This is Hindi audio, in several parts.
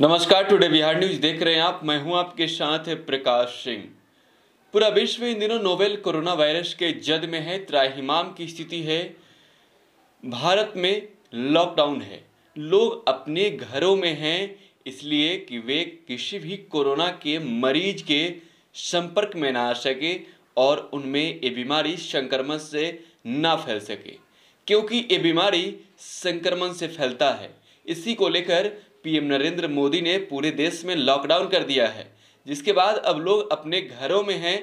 नमस्कार टुडे बिहार न्यूज देख रहे हैं आप मैं हूं आपके साथ प्रकाश सिंह पूरा विश्व इन दिनों नोवेल कोरोना वायरस के जद में है त्राहिमाम की स्थिति है भारत में लॉकडाउन है लोग अपने घरों में हैं इसलिए कि वे किसी भी कोरोना के मरीज के संपर्क में ना आ सके और उनमें ये बीमारी संक्रमण से ना फैल सके क्योंकि ये बीमारी संक्रमण से फैलता है इसी को लेकर पीएम नरेंद्र मोदी ने पूरे देश में लॉकडाउन कर दिया है जिसके बाद अब लोग अपने घरों में हैं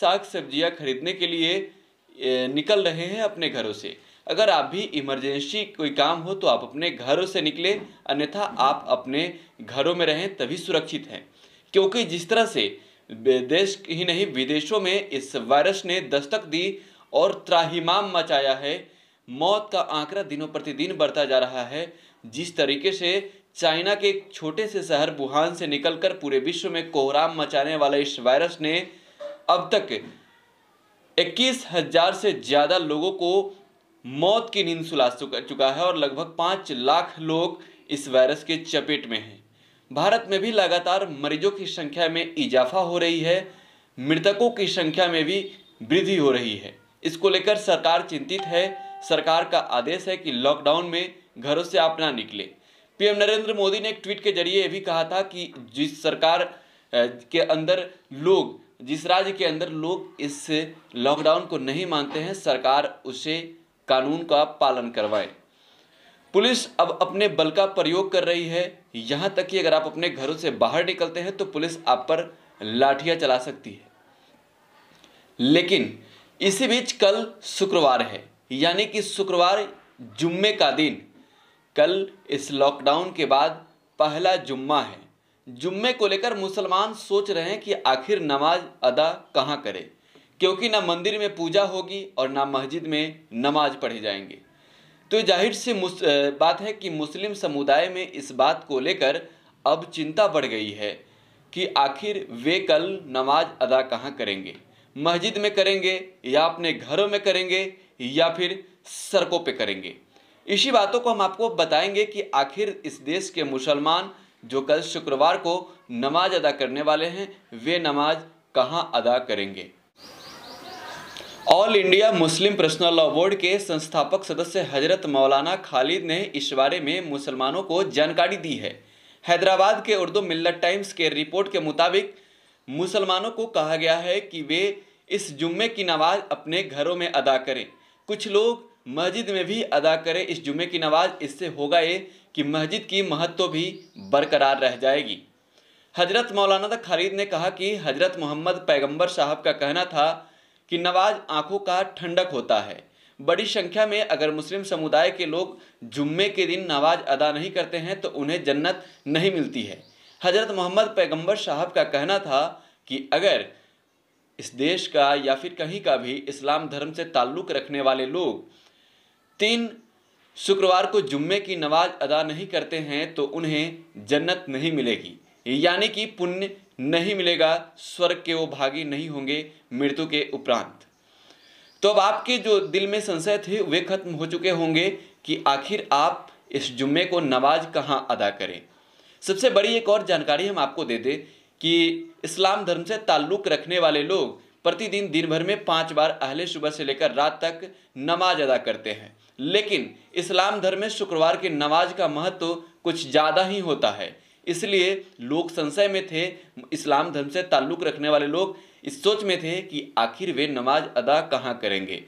साग सब्जियां खरीदने के लिए निकल रहे हैं अपने घरों से अगर आप भी इमरजेंसी कोई काम हो तो आप अपने घरों से निकले अन्यथा आप अपने घरों में रहें तभी सुरक्षित हैं क्योंकि जिस तरह से देश ही नहीं विदेशों में इस वायरस ने दस्तक दी और त्राहिमाम मचाया है मौत का आंकड़ा दिनों प्रतिदिन बढ़ता जा रहा है जिस तरीके से चाइना के एक छोटे से शहर वुहान से निकलकर पूरे विश्व में कोहराम मचाने वाले इस वायरस ने अब तक इक्कीस हजार से ज़्यादा लोगों को मौत की नींद सुला चुका है और लगभग पाँच लाख लोग इस वायरस के चपेट में हैं भारत में भी लगातार मरीजों की संख्या में इजाफा हो रही है मृतकों की संख्या में भी वृद्धि हो रही है इसको लेकर सरकार चिंतित है सरकार का आदेश है कि लॉकडाउन में घरों से आप ना निकलें पीएम नरेंद्र मोदी ने एक ट्वीट के जरिए भी कहा था कि जिस सरकार के अंदर लोग जिस राज्य के अंदर लोग इस लॉकडाउन को नहीं मानते हैं सरकार उसे कानून का पालन करवाए पुलिस अब अपने बल का प्रयोग कर रही है यहां तक कि अगर आप अपने घरों से बाहर निकलते हैं तो पुलिस आप पर लाठियां चला सकती है लेकिन इसी बीच कल शुक्रवार है यानी कि शुक्रवार जुम्मे का दिन कल इस लॉकडाउन के बाद पहला जुम्मा है जुम्मे को लेकर मुसलमान सोच रहे हैं कि आखिर नमाज अदा कहाँ करें क्योंकि ना मंदिर में पूजा होगी और ना मस्जिद में नमाज पढ़े जाएंगे तो जाहिर सी बात है कि मुस्लिम समुदाय में इस बात को लेकर अब चिंता बढ़ गई है कि आखिर वे कल नमाज अदा कहाँ करेंगे मस्जिद में करेंगे या अपने घरों में करेंगे या फिर सड़कों पे करेंगे इसी बातों को हम आपको बताएंगे कि आखिर इस देश के मुसलमान जो कल शुक्रवार को नमाज अदा करने वाले हैं वे नमाज कहाँ अदा करेंगे all India Muslim personal law board के संस्थापक सदस्य हजरत मौलाना खालिद ने इस बारे में मुसलमानों को जानकारी दी है हैदराबाद के उर्दू मिल्लत टाइम्स के रिपोर्ट के मुताबिक मुसलमानों को कहा गया है कि वे इस जुम्मे की नमाज अपने घरों में अदा करें कुछ लोग मस्जिद में भी अदा करें इस जुमे की नमाज इससे होगा ये कि मस्जिद की महत्व भी बरकरार रह जाएगी हजरत मौलाना खालिद ने कहा कि हजरत मोहम्मद पैगंबर साहब का कहना था कि नमाज आँखों का ठंडक होता है बड़ी संख्या में अगर मुस्लिम समुदाय के लोग जुम्मे के दिन नमाज अदा नहीं करते हैं तो उन्हें जन्नत नहीं मिलती है हजरत मोहम्मद पैगंबर साहब का कहना था कि अगर इस देश का या फिर कहीं का भी इस्लाम धर्म से ताल्लुक़ रखने वाले लोग तीन शुक्रवार को जुम्मे की नमाज अदा नहीं करते हैं तो उन्हें जन्नत नहीं मिलेगी यानी कि पुण्य नहीं मिलेगा स्वर्ग के वो भागी नहीं होंगे मृत्यु के उपरांत तो अब आपके जो दिल में संशय थे वे खत्म हो चुके होंगे कि आखिर आप इस जुम्मे को नमाज कहाँ अदा करें सबसे बड़ी एक और जानकारी हम आपको दे दें कि इस्लाम धर्म से ताल्लुक़ रखने वाले लोग प्रतिदिन दिन भर में पाँच बार अहले सुबह से लेकर रात तक नमाज अदा करते हैं लेकिन इस्लाम धर्म में शुक्रवार की नमाज का महत्व कुछ ज़्यादा ही होता है इसलिए लोग संशय में थे इस्लाम धर्म से ताल्लुक़ रखने वाले लोग इस सोच में थे कि आखिर वे नमाज अदा कहाँ करेंगे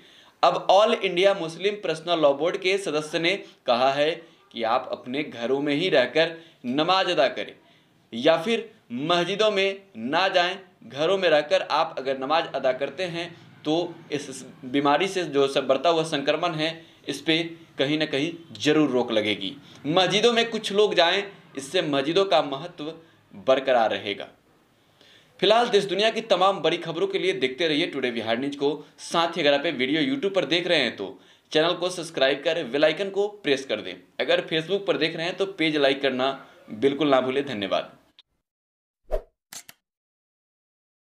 अब all India Muslim personal law board के सदस्य ने कहा है कि आप अपने घरों में ही रहकर नमाज अदा करें या फिर मस्जिदों में ना जाएं घरों में रहकर आप अगर नमाज अदा करते हैं तो इस बीमारी से जो सब बढ़ता हुआ संक्रमण है इस पर कहीं ना कहीं ज़रूर रोक लगेगी मस्जिदों में कुछ लोग जाएं इससे मस्जिदों का महत्व बरकरार रहेगा फिलहाल देश दुनिया की तमाम बड़ी खबरों के लिए देखते रहिए टुडे बिहार न्यूज को साथ ही अगर आप वीडियो यूट्यूब पर देख रहे हैं तो चैनल को सब्सक्राइब कर वेलाइकन को प्रेस कर दें अगर फेसबुक पर देख रहे हैं तो पेज लाइक करना बिल्कुल ना भूलें धन्यवाद